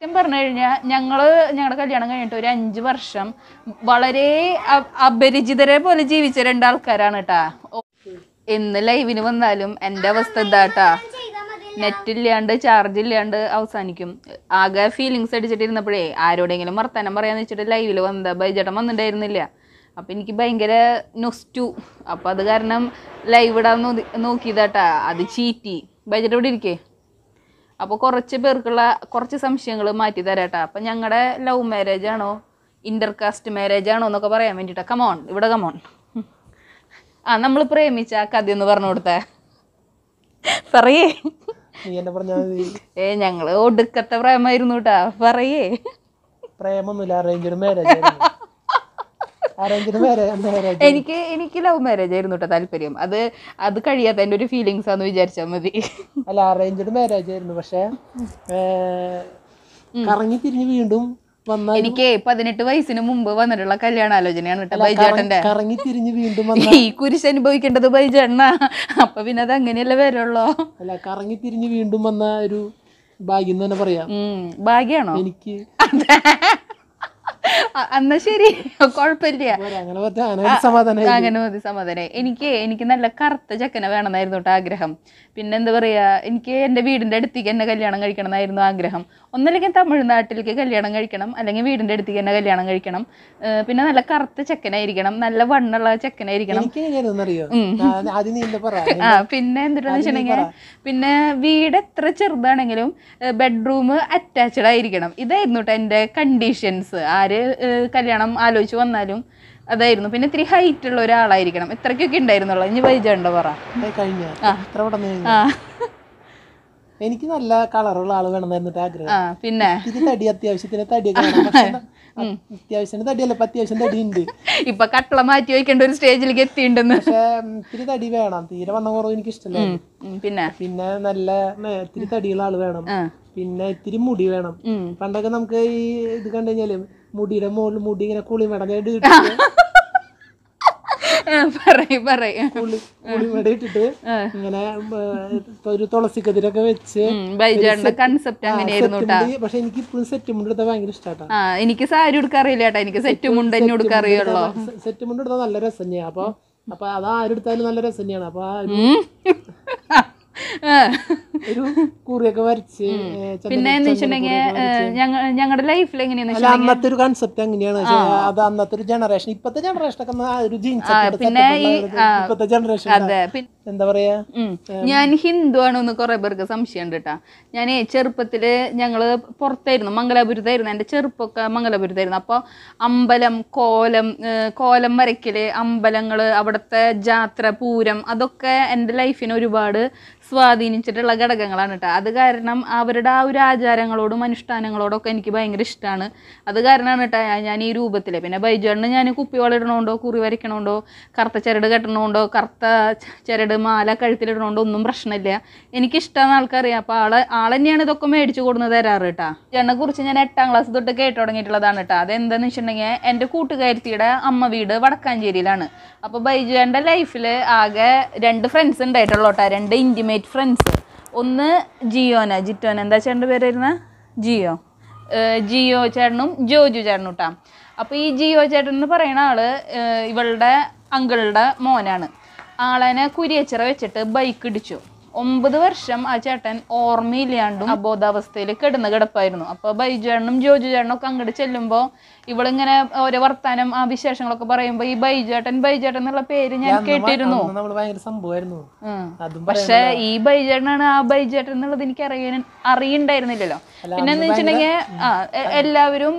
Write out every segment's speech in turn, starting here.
സത്യം പറഞ്ഞു കഴിഞ്ഞാൽ ഞങ്ങൾ ഞങ്ങളുടെ കല്യാണം കഴിഞ്ഞിട്ട് ഒരു അഞ്ച് വർഷം വളരെ അപരിചിതരെ പോലെ ജീവിച്ച രണ്ട് ആൾക്കാരാണ് കേട്ടാ എന്ന് ലൈവിന് വന്നാലും എൻ്റെ അവസ്ഥ എന്താട്ടാ നെറ്റ് ഇല്ലാണ്ട് ചാർജ് ഇല്ലാണ്ട് അവസാനിക്കും ആകെ ഫീലിങ്സ് അടിച്ചിട്ടിരുന്നപ്പോഴേ ആരോടെങ്കിലും വർത്തമാനം പറയാന്ന് വെച്ചിട്ട് ലൈവിൽ വന്നതാ ബൈജട്ടം വന്നിട്ടുണ്ടായിരുന്നില്ല അപ്പം എനിക്ക് ഭയങ്കര നൊസ്റ്റു അപ്പം അത് കാരണം ലൈവ് ഇടാൻ നോക്കിയതാട്ടാ അത് ചീറ്റി ബജറ്റ് ഇവിടെ ഇരിക്കേ അപ്പോൾ കുറച്ച് പേർക്കുള്ള കുറച്ച് സംശയങ്ങൾ മാറ്റി തരാട്ടോ അപ്പം ഞങ്ങളുടെ ലവ് മാരേജ് ആണോ ഇൻ്റർ കാസ്റ്റ് മാരേജ് ആണോ എന്നൊക്കെ പറയാൻ വേണ്ടിയിട്ട് കമോൺ ഇവിടെ കമോൺ ആ നമ്മൾ പ്രേമിച്ച കഥ എന്ന് പറഞ്ഞു കൊടുത്തേ പറയേ ഏ ഞങ്ങള് ഒടുക്കത്തെ പ്രേമായിരുന്നു കേട്ടാ പറയേ പ്രേമൊന്നുമില്ല അറേഞ്ച്ഡ് മാരേജ് എനിക്ക് എനിക്ക് ലവ് മാരേജ് ആയിരുന്നു കേട്ടോ താല്പര്യം അത് അത് കഴിയാത്ത എൻ്റെ ഒരു ഫീലിങ്സ് ആണെന്ന് വിചാരിച്ചാൽ മതി അല്ല അറേഞ്ച്ഡ് മാരേജ് ആയിരുന്നു പക്ഷേ കറങ്ങി തിരിഞ്ഞ് വീണ്ടും എനിക്ക് പതിനെട്ട് വയസ്സിന് മുമ്പ് വന്നിട്ടുള്ള കല്യാണാലോചനയാണ് കേട്ടോ ബൈജേട്ടന്റെ വീണ്ടും ഈ കുരിശ് അനുഭവിക്കേണ്ടത് ബൈജേട്ടനാ അപ്പൊ പിന്നെ അത് അങ്ങനെയല്ല വരുള്ളോ അല്ല കറങ്ങി തിരിഞ്ഞ് വീണ്ടും വന്ന ഒരു ഭാഗ്യം തന്നെ പറയാം ഭാഗ്യാണോ എനിക്ക് എന്നാ ശരി കുഴപ്പമില്ല അങ്ങനെ മതി സമാധാനം എനിക്ക് എനിക്ക് നല്ല കറുത്ത ചക്കന വേണമെന്നായിരുന്നു കേട്ടോ ആഗ്രഹം പിന്നെ എന്താ പറയാ എനിക്ക് എൻ്റെ വീടിന്റെ അടുത്തേക്ക് എന്നെ കല്യാണം കഴിക്കണം എന്നായിരുന്നു ആഗ്രഹം ഒന്നല്ലെങ്കിൽ തമിഴ്നാട്ടിലേക്ക് കല്യാണം കഴിക്കണം അല്ലെങ്കിൽ വീടിന്റെ അടുത്തേക്ക് എന്നെ കല്യാണം കഴിക്കണം പിന്നെ നല്ല കറുത്ത ചക്കനായിരിക്കണം നല്ല വണ്ണുള്ള ചക്കനായിരിക്കണം ആ പിന്നെ എന്തിട്ടാന്ന് വെച്ചിട്ടുണ്ടെങ്കിൽ പിന്നെ വീട് എത്ര ചെറുതാണെങ്കിലും ബെഡ്റൂം അറ്റാച്ച്ഡ് ആയിരിക്കണം ഇതായിരുന്നു കേട്ടോ എൻ്റെ കണ്ടീഷൻസ് ആര് കല്യാണം ആലോചിച്ച് വന്നാലും അതായിരുന്നു പിന്നെ ഇത്തിരി ഹൈറ്റ് ഉള്ള ഒരാളായിരിക്കണം ഇത്രക്കൊക്കെ ഉണ്ടായിരുന്നുള്ളൂ ഇനി വൈജുണ്ടോ പറ എനിക്ക് നല്ല കളറുള്ള ആള് വേണമെന്നായിരുന്നു ആഗ്രഹം പിന്നെ തടി അത്യാവശ്യത്തിന് തടി അത്യാവശ്യം തടിയല്ല അത്യാവശ്യം തടി ഉണ്ട് ഇപ്പൊ കട്ടള മാറ്റി വെക്കേണ്ട ഒരു സ്റ്റേജിലേക്ക് എത്തിയിട്ടുണ്ട് പക്ഷേ ഇത്തിരി തടി വേണം തീരെ വന്ന കുറവ് എനിക്ക് ഇഷ്ടമല്ല പിന്നെ പിന്നെ നല്ല ഇത്തിരി തടിയുള്ള ആള് വേണം പിന്നെ ഇത്തിരി മുടി വേണം പണ്ടൊക്കെ നമുക്ക് ഈ ഇത് കണ്ടു കഴിഞ്ഞാല് മുടിയുടെ മുകളിൽ മുടി ഇങ്ങനെ കുളി ഇട്ടിട്ട് കുളിമട ഇങ്ങനെ ഒരു തുളസിക്കതിരൊക്കെ വെച്ച് കൺസെപ്റ്റ് അങ്ങനെയായിരുന്നു പക്ഷെ എനിക്ക് ഇപ്പോഴും സെറ്റ് മുണ്ട് എടുത്താൽ ഭയങ്കര ഇഷ്ടാട്ടാ എനിക്ക് സാരി എടുക്കാൻ അറിയില്ല എനിക്ക് സെറ്റ് മുണ്ട് തന്നെ എടുക്കാൻ സെറ്റ് മുണ്ട് എടുത്താൽ നല്ല രസം അപ്പൊ അപ്പൊ അത് ആരെടുത്താലും നല്ല രസം തന്നെയാണ് അപ്പൊ ഒരു കുറിയൊക്കെ വരച്ച് പിന്നെ എന്ന് വെച്ചിട്ടുണ്ടെങ്കിൽ ഞങ്ങളുടെ ലൈഫിൽ എങ്ങനെയാന്ന് അന്നത്തെ ഒരു കൺസെപ്റ്റ് അങ്ങനെയാണ് അത് അന്നത്തെ ഒരു ജനറേഷൻ ഇപ്പത്തെ ജനറേഷനൊക്കെ ഒരു ജീൻസ് പിന്നെ ഇപ്പത്തെ ജനറേഷൻ അതെ എന്താ പറയാ ഞാൻ ഹിന്ദു ആണെന്ന് കുറെ പേർക്ക് സംശയം ഉണ്ട് കേട്ടാ ഞാൻ ചെറുപ്പത്തില് ഞങ്ങള് പുറത്തായിരുന്നു മംഗലാപുരത്തായിരുന്നു എൻ്റെ ചെറുപ്പമൊക്കെ മംഗലാപുരത്തായിരുന്നു അപ്പോൾ അമ്പലം കോലം കോലം വരയ്ക്കല് അമ്പലങ്ങള് അവിടുത്തെ ജാത്ര പൂരം അതൊക്കെ എൻ്റെ ലൈഫിന് ഒരുപാട് സ്വാധീനിച്ചിട്ടുള്ള ഘടകങ്ങളാണ് കേട്ടോ അത് കാരണം അവരുടെ ആ ഒരു ആചാരങ്ങളോടും അനുഷ്ഠാനങ്ങളോടൊക്കെ എനിക്ക് ഭയങ്കര ഇഷ്ടമാണ് അത് കാരണമാണ് കേട്ടോ ഞാൻ ഈ രൂപത്തിൽ പിന്നെ ബൈജോണിന് ഞാൻ കുപ്പി വളരണോണ്ടോ കുറി വരയ്ക്കണോണ്ടോ കറുത്ത ചരട് കെട്ടണോണ്ടോ കറുത്ത ചരട് മാല കഴുത്തിലിടണോണ്ടോ ഒന്നും പ്രശ്നമില്ല എനിക്കിഷ്ടമെന്ന് ആൾക്കറിയാം അപ്പോൾ ആളെ ആൾ തന്നെയാണ് ഇതൊക്കെ മേടിച്ചു കൊടുന്ന് തരാറ് കേട്ടോ ജണ്ണെ കുറിച്ച് ഞാൻ എട്ടാം ക്ലാസ് തൊട്ട് കേട്ട് തുടങ്ങിയിട്ടുള്ളതാണ് കേട്ടോ അതെന്താന്ന് വെച്ചിട്ടുണ്ടെങ്കിൽ എൻ്റെ കൂട്ടുകാരിത്തിയുടെ അമ്മ വീട് വടക്കാഞ്ചേരിയിലാണ് അപ്പോൾ ബൈജോൻ്റെ ലൈഫിൽ ആകെ രണ്ട് ഫ്രണ്ട്സ് ഉണ്ടായിട്ടുള്ളൂ കേട്ടോ രണ്ട് ഇൻറ്റിമേറ്റ് നൈറ്റ് ഫ്രണ്ട്സ് ഒന്ന് ജിയോന ജിറ്റോന എന്താ ചേട്ടൻ്റെ പേരായിരുന്ന ജിയോ ജിയോ ചേട്ടനും ജോജു ചേട്ടനും കേട്ടോ അപ്പോൾ ഈ ജിയോ ചേട്ടൻ എന്ന് പറയുന്ന ആൾ ഇവളുടെ അങ്കിളുടെ മോനാണ് ആളനെ കുരിയച്ചിറ വെച്ചിട്ട് ബൈക്ക് ഇടിച്ചു ഒമ്പത് വർഷം ആ ചേട്ടൻ ഓർമ്മയില്ലാണ്ടും അബോധാവസ്ഥയിൽ കിടന്ന് കിടപ്പായിരുന്നു അപ്പോൾ ചേട്ടനും ജോജു ചേട്ടനും ഒക്കെ അങ്ങോട്ട് ചെല്ലുമ്പോൾ ഇവളിങ്ങനെ ഓരോ വർത്താനം ആ വിശേഷങ്ങളൊക്കെ പറയുമ്പോൾ ഈ ബൈജേട്ടൻ ബൈജേട്ടൻ എന്നുള്ള പേര് ഞാൻ കേട്ടിരുന്നു പക്ഷെ ഈ ബൈജേട്ടനാണ് ആ ബൈജേട്ടൻ എന്നുള്ളത് എനിക്ക് അറിയാൻ അറിയണ്ടായിരുന്നില്ലല്ലോ പിന്നെ എന്ന് വെച്ചിട്ടുണ്ടെങ്കിൽ എല്ലാവരും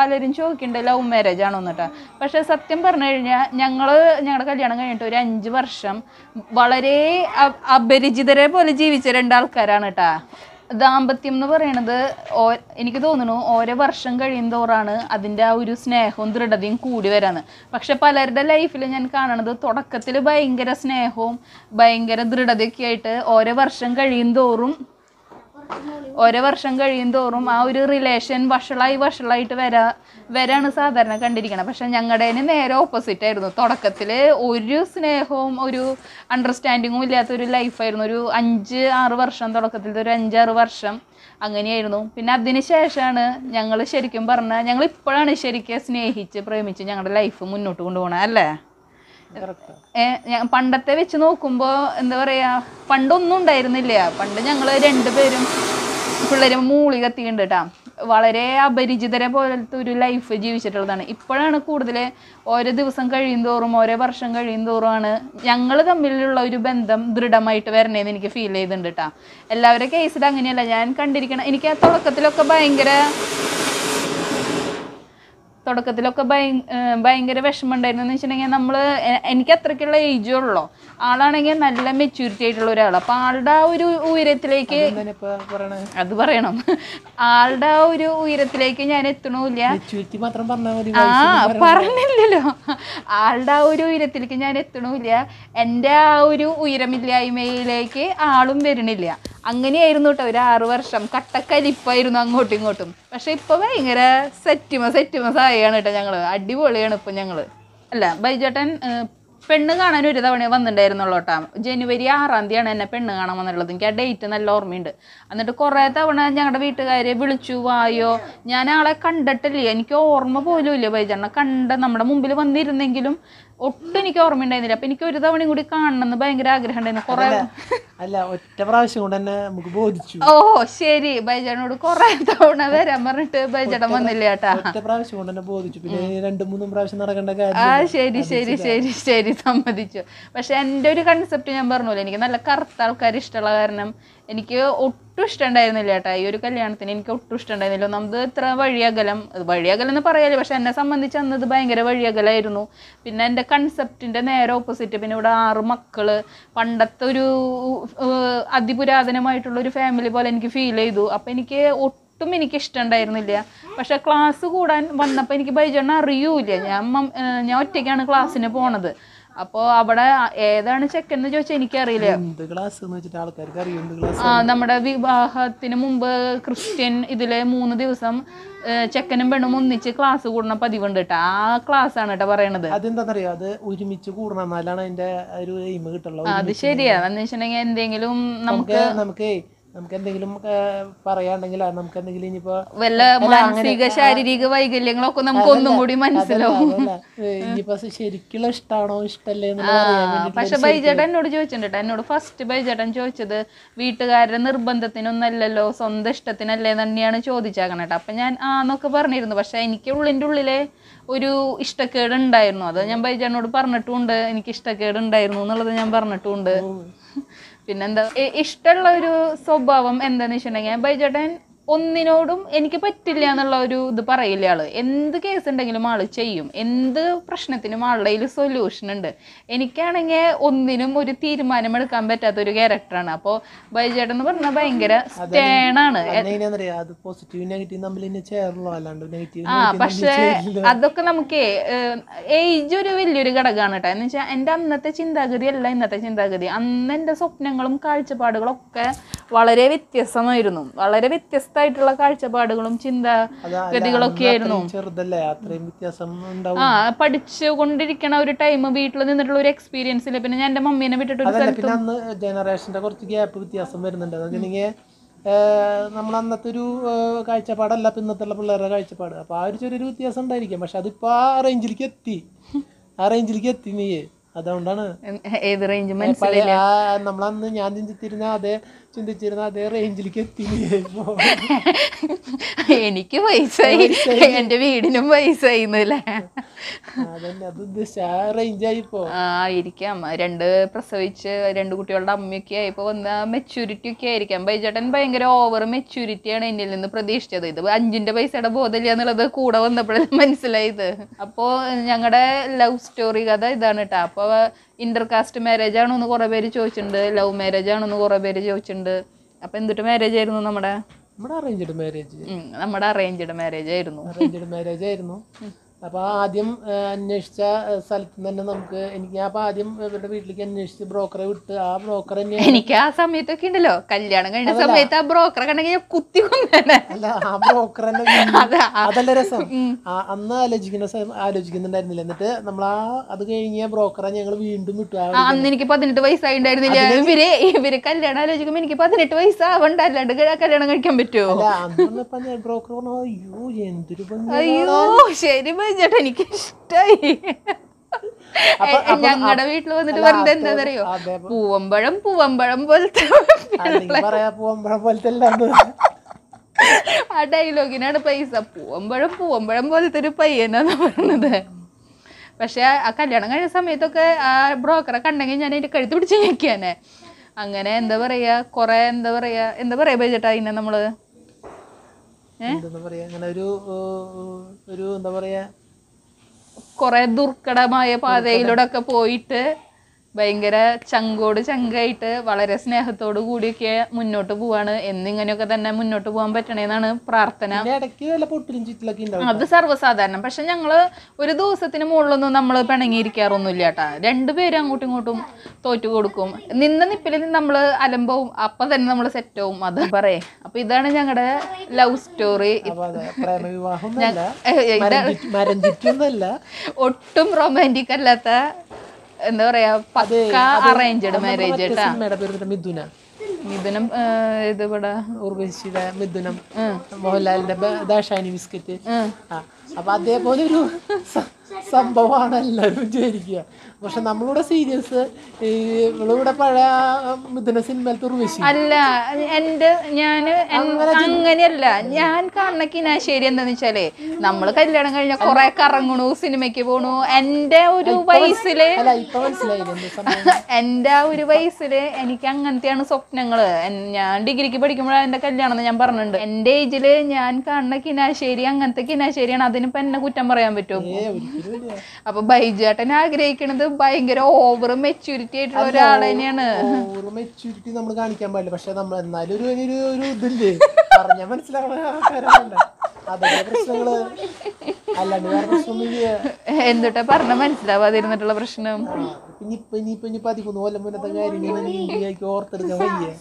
പലരും ചോദിക്കുന്നുണ്ട് ലവ് മാരേജ് ആണോ എന്നിട്ട് പക്ഷെ സത്യം പറഞ്ഞു കഴിഞ്ഞാൽ ഞങ്ങള് ഞങ്ങളുടെ കല്യാണം കഴിഞ്ഞിട്ട് ഒരു അഞ്ച് വർഷം വളരെ അപരിചിത ഒരേപോലെ ജീവിച്ച രണ്ടാൾക്കാരാണ് കേട്ടാ ദാമ്പത്യം എന്ന് പറയണത് എനിക്ക് തോന്നുന്നു ഓരോ വർഷം തോറാണ് അതിൻ്റെ ആ ഒരു സ്നേഹവും ദൃഢതയും കൂടി വരാന്ന് പക്ഷെ പലരുടെ ലൈഫിൽ ഞാൻ കാണണത് തുടക്കത്തിൽ ഭയങ്കര സ്നേഹവും ഭയങ്കര ദൃഢതയൊക്കെ ആയിട്ട് ഓരോ വർഷം തോറും ഓരോ വർഷം കഴിയും തോറും ആ ഒരു റിലേഷൻ വഷളായി വഷളായിട്ട് വരാ വരാണ് സാധാരണ കണ്ടിരിക്കണം പക്ഷെ ഞങ്ങളുടെ നേരെ ഓപ്പോസിറ്റ് ആയിരുന്നു തുടക്കത്തിൽ ഒരു സ്നേഹവും ഒരു അണ്ടർസ്റ്റാൻഡിങ്ങും ഇല്ലാത്ത ഒരു ലൈഫായിരുന്നു ഒരു അഞ്ച് ആറ് വർഷം തുടക്കത്തിൽ ഒരു അഞ്ചാറ് വർഷം അങ്ങനെയായിരുന്നു പിന്നെ അതിന് ശേഷമാണ് ഞങ്ങൾ ശരിക്കും പറഞ്ഞാൽ ഞങ്ങൾ ഇപ്പോഴാണ് ശരിക്കും സ്നേഹിച്ച് പ്രേമിച്ച് ഞങ്ങളുടെ ലൈഫ് മുന്നോട്ട് കൊണ്ടുപോകണം അല്ലേ പണ്ടത്തെ വെച്ച് നോക്കുമ്പോൾ എന്താ പറയാ പണ്ടൊന്നും ഉണ്ടായിരുന്നില്ല പണ്ട് ഞങ്ങൾ രണ്ടുപേരും പിള്ളേർ മൂളി കത്തിയുണ്ട് കേട്ടാ വളരെ അപരിചിതരെ പോലത്തെ ഒരു ലൈഫ് ജീവിച്ചിട്ടുള്ളതാണ് ഇപ്പോഴാണ് കൂടുതൽ ഓരോ ദിവസം കഴിയും തോറും ഓരോ വർഷം കഴിയും തോറുമാണ് ഞങ്ങൾ തമ്മിലുള്ള ഒരു ബന്ധം ദൃഢമായിട്ട് വരണേന്ന് എനിക്ക് ഫീൽ ചെയ്തിട്ടുണ്ട് കേട്ടാ എല്ലാവരും കേസിൽ അങ്ങനെയല്ല ഞാൻ കണ്ടിരിക്കണം എനിക്ക് ആ തുടക്കത്തിലൊക്കെ ഭയങ്കര തുടക്കത്തിലൊക്കെ ഭയ ഭയങ്കര വിഷമമുണ്ടായിരുന്നു എന്ന് വെച്ചിട്ടുണ്ടെങ്കിൽ നമ്മൾ എനിക്ക് അത്രയ്ക്കുള്ള ഏജേ ഉള്ളൂ ആളാണെങ്കിൽ നല്ല മെച്യൂരിറ്റി ആയിട്ടുള്ള ഒരാൾ അപ്പം ആളുടെ ആ ഒരു ഉയരത്തിലേക്ക് അത് പറയണം ആളുടെ ആ ഒരു ഉയരത്തിലേക്ക് ഞാൻ എത്തണില്ല ആ പറഞ്ഞില്ലല്ലോ ആളുടെ ആ ഒരു ഉയരത്തിലേക്ക് ഞാൻ എത്തണില്ല എൻ്റെ ആ ഒരു ഉയരമില്ലായ്മയിലേക്ക് ആളും വരണില്ല അങ്ങനെയായിരുന്നു കേട്ടോ ഒരു ആറു വർഷം കട്ടക്കലിപ്പായിരുന്നു അങ്ങോട്ടും ഇങ്ങോട്ടും പക്ഷെ ഇപ്പൊ ഭയങ്കര സെറ്റുമ സെറ്റുമസായി പറയാണ് കേട്ടോ ഞങ്ങൾ അടിപൊളിയാണ് ഇപ്പം ഞങ്ങൾ അല്ല ബൈജേട്ടൻ പെണ്ണ് കാണാൻ ഒരു തവണ വന്നിട്ടുണ്ടായിരുന്നുള്ളൂ കേട്ടോ ജനുവരി ആറാം തീയതിയാണ് എന്നെ പെണ്ണ് കാണാൻ വന്നിട്ടുള്ളത് എനിക്ക് ആ ഡേറ്റ് നല്ല ഓർമ്മയുണ്ട് എന്നിട്ട് കുറേ തവണ ഞങ്ങളുടെ വീട്ടുകാരെ വിളിച്ചു വായോ ഞാൻ ആളെ കണ്ടിട്ടില്ല എനിക്ക് ഓർമ്മ പോലും ഇല്ല ബൈജേട്ടനെ കണ്ട് നമ്മുടെ മുമ്പിൽ വന്നിരുന്നെങ്കിലും ഒട്ടും എനിക്ക് ഓർമ്മ ഉണ്ടായിരുന്നില്ല അപ്പൊ എനിക്ക് ഒരു തവണ കൂടി കാണണമെന്ന് ഭയങ്കര ആഗ്രഹം ഉണ്ടായിരുന്നു അല്ല ഒറ്റ പ്രാവശ്യം കൊണ്ട് തന്നെ നമുക്ക് ബോധിച്ചു ഓ ശരി ബൈജനോട് കൊറേ തവണ വരാൻ പറഞ്ഞിട്ട് ബൈജടം വന്നില്ല ഒറ്റ പ്രാവശ്യം കൊണ്ട് ബോധിച്ചു പിന്നെ മൂന്നും പ്രാവശ്യം കാര്യം ആ ശരി ശരി ശരി ശരി സമ്മതിച്ചു പക്ഷെ എന്റെ ഒരു കൺസെപ്റ്റ് ഞാൻ പറഞ്ഞല്ലോ എനിക്ക് നല്ല കറുത്ത ആൾക്കാർ ഇഷ്ടമുള്ള കാരണം എനിക്ക് ഒട്ടും ഇഷ്ടമുണ്ടായിരുന്നില്ല ചേട്ടാ ഈ ഒരു കല്യാണത്തിന് എനിക്ക് ഒട്ടും ഇഷ്ടമുണ്ടായിരുന്നില്ല ഒന്നാമത് ഇത്ര വഴിയകലം വഴിയകലം എന്ന് പറയാല് പക്ഷെ എന്നെ സംബന്ധിച്ച് അന്ന് ഇത് ഭയങ്കര വഴിയകലമായിരുന്നു പിന്നെ എൻ്റെ കൺസെപ്റ്റിൻ്റെ നേരെ ഓപ്പോസിറ്റ് പിന്നെ ഇവിടെ ആറ് മക്കള് പണ്ടത്തെ ഒരു അതിപുരാതനമായിട്ടുള്ള ഒരു ഫാമിലി പോലെ എനിക്ക് ഫീൽ ചെയ്തു അപ്പം എനിക്ക് ഒട്ടും എനിക്ക് ഇഷ്ടമുണ്ടായിരുന്നില്ല പക്ഷെ ക്ലാസ് കൂടാൻ വന്നപ്പോൾ എനിക്ക് ബൈജണ്ണ അറിയൂല ഞാൻ ഞാൻ ഒറ്റയ്ക്കാണ് ക്ലാസ്സിന് പോണത് അപ്പോ അവിടെ ഏതാണ് ചെക്കൻ എന്ന് ചോദിച്ചാൽ എനിക്കറിയില്ല ആ നമ്മുടെ വിവാഹത്തിന് മുമ്പ് ക്രിസ്ത്യൻ ഇതിലെ മൂന്ന് ദിവസം ചെക്കനും പെണ്ണും ഒന്നിച്ച് ക്ലാസ് കൂടണ പതിവുണ്ട് കേട്ടോ ആ ക്ലാസ് ആണ് കേട്ടോ പറയണത് അതെന്താണെന്നറിയോ അത് ഒരുമിച്ച് കൂടണം എന്നാലാണ് അതിന്റെ ഒരു എയിം കിട്ടുള്ളൂ അത് ശരിയാ എന്ന് വെച്ചിട്ടുണ്ടെങ്കിൽ എന്തെങ്കിലും നമുക്ക് നമുക്ക് നമുക്ക് എന്തെങ്കിലും പറയാണ്ടെങ്കിൽ നമുക്ക് എന്തെങ്കിലും ഇനിയിപ്പോ വല്ല മാനസിക ശാരീരിക വൈകല്യങ്ങളൊക്കെ നമുക്ക് ഒന്നും കൂടി മനസ്സിലാവും ഇനിയിപ്പോ ശരിക്കുള്ള ഇഷ്ടാണോ ഇഷ്ടല്ലേ പക്ഷെ ബൈജേട്ടൻ എന്നോട് ചോദിച്ചിട്ടുണ്ട് എന്നോട് ഫസ്റ്റ് ബൈജേട്ടൻ ചോദിച്ചത് വീട്ടുകാരുടെ നിർബന്ധത്തിനൊന്നല്ലല്ലോ സ്വന്തം ഇഷ്ടത്തിനല്ലേ തന്നെയാണ് ചോദിച്ചാകണേട്ടോ അപ്പൊ ഞാൻ ആ എന്നൊക്കെ പറഞ്ഞിരുന്നു പക്ഷെ എനിക്ക് ഉള്ളിന്റെ ഉള്ളിലെ ഒരു ഇഷ്ടക്കേട് ഉണ്ടായിരുന്നു അത് ഞാൻ ബൈജേട്ടനോട് പറഞ്ഞിട്ടുണ്ട് എനിക്ക് ഇഷ്ടക്കേട് ഉണ്ടായിരുന്നു എന്നുള്ളത് ഞാൻ പറഞ്ഞിട്ടുണ്ട് പിന്നെന്താ ഇഷ്ടമുള്ള ഒരു സ്വഭാവം എന്താന്ന് വെച്ചിട്ടുണ്ടെങ്കിൽ ബൈജേട്ടൻ ഒന്നിനോടും എനിക്ക് പറ്റില്ല എന്നുള്ള ഒരു ഇത് പറയില്ല ആള് എന്ത് കേസ് ഉണ്ടെങ്കിലും ആള് ചെയ്യും എന്ത് പ്രശ്നത്തിനും ആളുടെ കയ്യിൽ സൊല്യൂഷൻ ഉണ്ട് എനിക്കാണെങ്കിൽ ഒന്നിനും ഒരു തീരുമാനം എടുക്കാൻ പറ്റാത്ത ഒരു ക്യാരക്ടറാണ് അപ്പോ ബൈജേട്ടൻ എന്ന് പറഞ്ഞാൽ ഭയങ്കര സ്റ്റേണാണ് ആ പക്ഷേ അതൊക്കെ നമുക്ക് ഏജ് ഒരു വലിയൊരു ഘടകമാണ് കേട്ടോ എന്ന് വെച്ചാൽ എന്റെ അന്നത്തെ ചിന്താഗതി അല്ല ഇന്നത്തെ ചിന്താഗതി അന്ന് എന്റെ സ്വപ്നങ്ങളും കാഴ്ചപ്പാടുകളും ഒക്കെ വളരെ വ്യത്യസ്തമായിരുന്നു വളരെ വ്യത്യസ്തമായിട്ടുള്ള കാഴ്ചപ്പാടുകളും ചിന്താഗതികളൊക്കെ ആയിരുന്നു വ്യത്യാസം ആ പഠിച്ചു ഒരു ടൈം വീട്ടിൽ നിന്നിട്ടുള്ള ഒരു എക്സ്പീരിയൻസ് ഇല്ല പിന്നെ ഞാൻ എന്റെ മമ്മീനെ വിട്ടിട്ട് ഒരു അന്ന് ജനറേഷന്റെ കുറച്ച് ഗ്യാപ്പ് വ്യത്യാസം വരുന്നുണ്ട് നമ്മൾ അന്നത്തെ ഒരു കാഴ്ചപ്പാടല്ല പിന്നത്തുള്ള പിള്ളേരുടെ കാഴ്ചപ്പാട് അപ്പോൾ ആ ഒരു ചെറിയൊരു വ്യത്യാസം ഉണ്ടായിരിക്കും പക്ഷെ അതിപ്പോ ആ റേഞ്ചിലേക്ക് എത്തി ആ റേഞ്ചിലേക്ക് എത്തി നീ അതുകൊണ്ടാണ് റേഞ്ച് നമ്മളന്ന് ഞാൻ ചിന്തിച്ചിരുന്ന അതേ ചിന്തിച്ചിരുന്ന അതേ റേഞ്ചിലേക്ക് എത്തി എനിക്ക് പൈസ എന്റെ വീടിനും പൈസ ആ ആയിരിക്കാം രണ്ട് പ്രസവിച്ച് രണ്ട് കുട്ടികളുടെ അമ്മയൊക്കെ ആയിപ്പോ വന്ന മെച്യൂരിറ്റി ഒക്കെ ആയിരിക്കാം ബൈജേട്ടൻ ഭയങ്കര ഓവർ മെച്യൂരിറ്റി ആണ് എന്നിൽ നിന്ന് പ്രതീക്ഷിച്ചത് ഇത് അഞ്ചിന്റെ പൈസയുടെ ബോധമില്ല എന്നുള്ളത് കൂടെ വന്നപ്പോഴും മനസ്സിലായത് അപ്പോ ഞങ്ങളുടെ ലവ് സ്റ്റോറി കഥ ഇതാണ് കേട്ടോ അപ്പൊ ഇൻ്റർകാസ്റ്റ് മാരേജ് ആണോ എന്ന് കുറേ പേര് ചോദിച്ചിട്ടുണ്ട് ലവ് മാരേജ് ആണോ എന്ന് കുറേ പേര് ചോദിച്ചിട്ടുണ്ട് അപ്പൊ എന്തിട്ട് മാരേജ് ആയിരുന്നു നമ്മുടെ നമ്മുടെ അറേഞ്ച്ഡ് മാരേജ് നമ്മുടെ അറേഞ്ച്ഡ് മാരേജ് ആയിരുന്നു അറേഞ്ച്ഡ് മാരേജ് ആയിരുന്നു അപ്പോൾ ആദ്യം അന്വേഷിച്ച സ്ഥലത്ത് തന്നെ നമുക്ക് എനിക്ക് ഞാൻ അപ്പോൾ ആദ്യം ഇവരുടെ വീട്ടിലേക്ക് അന്വേഷിച്ച് ബ്രോക്കറെ വിട്ട് ആ ബ്രോക്കർ തന്നെ എനിക്ക് ആ സമയത്തൊക്കെ ഉണ്ടല്ലോ കല്യാണം കഴിഞ്ഞ സമയത്ത് ആ ബ്രോക്കറെ കണ്ടെങ്കിൽ കുത്തി അല്ല ആ ബ്രോക്കർ തന്നെ അതല്ല രസം അന്ന് ആലോചിക്കുന്ന ആലോചിക്കുന്നുണ്ടായിരുന്നില്ല എന്നിട്ട് നമ്മൾ ആ അത് കഴിഞ്ഞ ബ്രോക്കറെ ഞങ്ങൾ വീണ്ടും വിട്ടു അന്ന് എനിക്ക് പതിനെട്ട് വയസ്സായി ഉണ്ടായിരുന്നില്ല ഇവര് ഇവര് കല്യാണം ആലോചിക്കുമ്പോൾ എനിക്ക് പതിനെട്ട് ആവണ്ട അല്ലാണ്ട് കല്യാണം കഴിക്കാൻ പറ്റുമോ ബ്രോക്കർ പറഞ്ഞു അയ്യോ എന്തൊരു അയ്യോ ശരി ചേട്ടാ എനിക്ക് ഇഷ്ടായി ഞങ്ങളുടെ വീട്ടിൽ വന്നിട്ട് പറഞ്ഞത് എന്താണെന്നറിയോ പൂവമ്പഴം പൂവമ്പഴം പോലത്തെ പൂവമ്പഴം പോലത്തെ ആ ഡയലോഗിനാണ് പൈസ പൂവമ്പഴം പൂവമ്പഴം പോലത്തെ ഒരു പയ്യനാന്ന് പറഞ്ഞത് പക്ഷെ ആ കല്യാണം കഴിഞ്ഞ സമയത്തൊക്കെ ആ ബ്രോക്കറെ കണ്ടെങ്കിൽ ഞാൻ അതിൻ്റെ കഴുത്ത് പിടിച്ച് ഞെക്കിയാനെ അങ്ങനെ എന്താ പറയാ കൊറേ എന്താ പറയാ എന്താ പറയാ ബജറ്റ് അതിനെ നമ്മള് എന്താ പറയാ അങ്ങനെ ഒരു ഒരു എന്താ ദുർഘടമായ പാതയിലൂടെ ഒക്കെ പോയിട്ട് ഭയങ്കര ചങ്കോട് ചങ്കായിട്ട് വളരെ സ്നേഹത്തോട് കൂടിയൊക്കെ മുന്നോട്ട് പോവാണ് എന്നിങ്ങനെയൊക്കെ തന്നെ മുന്നോട്ട് പോകാൻ പറ്റണേന്നാണ് പ്രാർത്ഥന അത് സർവ്വസാധാരണം പക്ഷെ ഞങ്ങള് ഒരു ദിവസത്തിന് മുകളിലൊന്നും നമ്മൾ പിണങ്ങിയിരിക്കാറൊന്നുമില്ല കേട്ടാ രണ്ടുപേരും അങ്ങോട്ടും ഇങ്ങോട്ടും തോറ്റു കൊടുക്കും നിന്ന നിപ്പിൽ നമ്മൾ അലമ്പവും അപ്പൊ തന്നെ നമ്മൾ സെറ്റവും അത് പറയേ അപ്പൊ ഇതാണ് ഞങ്ങളുടെ ലവ് സ്റ്റോറി ഒട്ടും റൊമാൻറ്റിക് അല്ലാത്ത എന്താ പറയാ പക്ക അറേഞ്ച്ഡ് മാരേജ് മിഥുന മിഥുനം ഇത് ഇവിടെ ഉർവശിയുടെ മിഥുനം മോഹൻലാലിന്റെ ദാഷാനി ബിസ്ക്കറ്റ് അപ്പൊ അതേപോലെ ഒരു സംഭവമാണ് എല്ലാവരും വിചാരിക്കുക പക്ഷെ നമ്മളിവിടെ സീരിയസ് ഇവിടെ പഴയ മിഥുന സിനിമയിൽ തുറവിശി അല്ല എന്റെ ഞാൻ അങ്ങനെയല്ല ഞാൻ കാണുന്ന കിനാശേരി എന്താന്ന് വെച്ചാലേ നമ്മള് കല്യാണം കഴിഞ്ഞ കുറെ കറങ്ങണു സിനിമയ്ക്ക് പോണു എന്റെ ഒരു വയസ്സില് എന്റെ ആ ഒരു വയസ്സില് എനിക്ക് അങ്ങനത്തെയാണ് സ്വപ്നങ്ങള് ഞാൻ ഡിഗ്രിക്ക് പഠിക്കുമ്പോഴാണ് എന്റെ കല്യാണം ഞാൻ പറഞ്ഞിട്ടുണ്ട് എന്റെ ഏജില് ഞാൻ കാണുന്ന കിനാശേരി അങ്ങനത്തെ കിനാശേരിയാണ് അതിനിപ്പോ എന്നെ കുറ്റം പറയാൻ പറ്റുമോ അപ്പൊ ബൈജേട്ടൻ ആഗ്രഹിക്കണത് ഭയങ്കര ഓവർ മെച്യൂരിറ്റി ആയിട്ടുള്ള ഒരാൾ തന്നെയാണ് ഓവർ മെച്യൂരിറ്റി നമ്മൾ കാണിക്കാൻ പാടില്ല പക്ഷെ നമ്മൾ എന്നാലും ഒരു ഒരു ഇതില്ലേ പറഞ്ഞ മനസ്സിലാവണ ആൾക്കാരുണ്ട് പറഞ്ഞ മനസ്സിലാവാതിരുന്നിട്ടുള്ള പ്രശ്നം ഇനിയിപ്പൊ ഇനിയിപ്പൊ ഇനി പതിമൂന്ന് കൊല്ലം മുന്നത്തെ കാര്യങ്ങൾ ഓർത്തെടുക്കാൻ വയ്യേ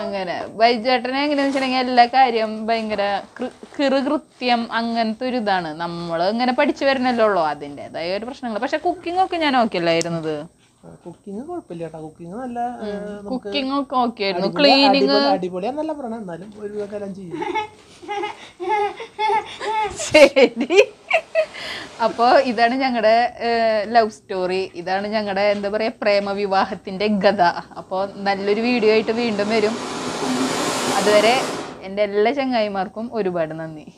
അങ്ങനെ ബൈജേട്ടനെ എങ്ങനെയാന്ന് വെച്ചിട്ടുണ്ടെങ്കിൽ എല്ലാ കാര്യം ഭയങ്കര കൃത്യം അങ്ങനത്തെ ഒരു ഇതാണ് നമ്മൾ ഇങ്ങനെ പഠിച്ചു വരണല്ലോ ഉള്ളൂ അതിൻ്റെതായ ഒരു പ്രശ്നങ്ങൾ പക്ഷെ കുക്കിംഗ് ഒക്കെ ഞാൻ ഓക്കെ അല്ലായിരുന്നത് കുക്കിംഗ് കുഴപ്പമില്ല കുക്കിംഗ് നല്ല കുക്കിംഗ് ഒക്കെ ഓക്കെ ആയിരുന്നു ക്ലീനിങ് അടിപൊളിയാന്നല്ല പറഞ്ഞ എന്നാലും ഒരു ചെയ്യും ശരി അപ്പോൾ ഇതാണ് ഞങ്ങളുടെ ലവ് സ്റ്റോറി ഇതാണ് ഞങ്ങളുടെ എന്താ പറയുക പ്രേമ വിവാഹത്തിൻ്റെ ഗത അപ്പോൾ നല്ലൊരു വീഡിയോ ആയിട്ട് വീണ്ടും വരും അതുവരെ എൻ്റെ എല്ലാ ചങ്ങായിമാർക്കും ഒരുപാട് നന്ദി